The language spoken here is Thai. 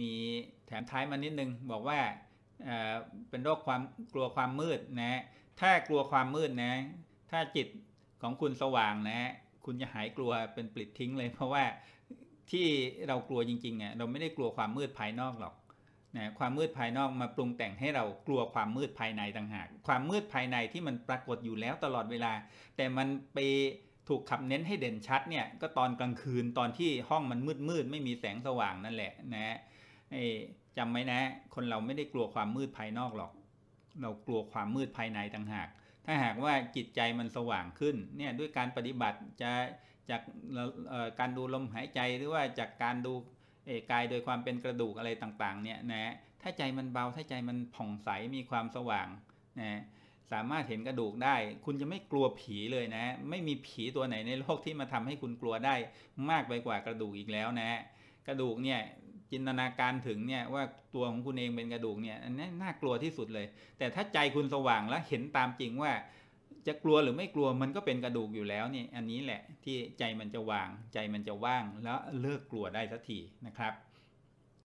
มีแถมท้ายมานิดนึง บอกว่าเป็นโรคความกลัวความมืดนะ ถ้ากลัวความมืดนะ ถ้าจิตของคุณสว่างนะ คุณจะหายกลัวเป็นปลิดทิ้งเลย เพราะว่าที่เรากลัวจริงๆอ่ะเราไม่ได้กลัวความมืดภายนอกหรอกนะความมืดภายนอกมาปรุงแต่งให้เรากลัวความมืดภายในต่างหาก ความมืดภายในที่มันปรากฏอยู่แล้วตลอดเวลา แต่มันไปถูกขับเน้นให้เด่นชัดเนี่ยก็ตอนกลางคืนตอนที่ห้องมันมืดมืดไม่มีแสงสว่างนั่นแหละนะจำไว้นะ คนเราไม่ได้กลัวความมืดภายนอกหรอก เรากลัวความมืดภายในต่างหาก ถ้าหากว่าจิตใจมันสว่างขึ้นเนี่ยด้วยการปฏิบัติจะจากการดูลมหายใจหรือว่าจากการดูกายโดยความเป็นกระดูกอะไรต่างๆเนี่ยนะ ถ้าใจมันเบา ถ้าใจมันผ่องใส มีความสว่างนะสามารถเห็นกระดูกได้ คุณจะไม่กลัวผีเลยนะ ไม่มีผีตัวไหนในโลกที่มาทำให้คุณกลัวได้มากไปกว่ากระดูกอีกแล้วนะ กระดูกเนี่ยจินตนาการถึงเนี่ยว่าตัวของคุณเองเป็นกระดูกเนี่ยอันนี้น่ากลัวที่สุดเลย แต่ถ้าใจคุณสว่างแล้วเห็นตามจริงว่าจะกลัวหรือไม่กลัว มันก็เป็นกระดูกอยู่แล้วนี่อันนี้แหละที่ใจมันจะวาง ใจมันจะว่างแล้วเลิกกลัวได้สักทีนะครับ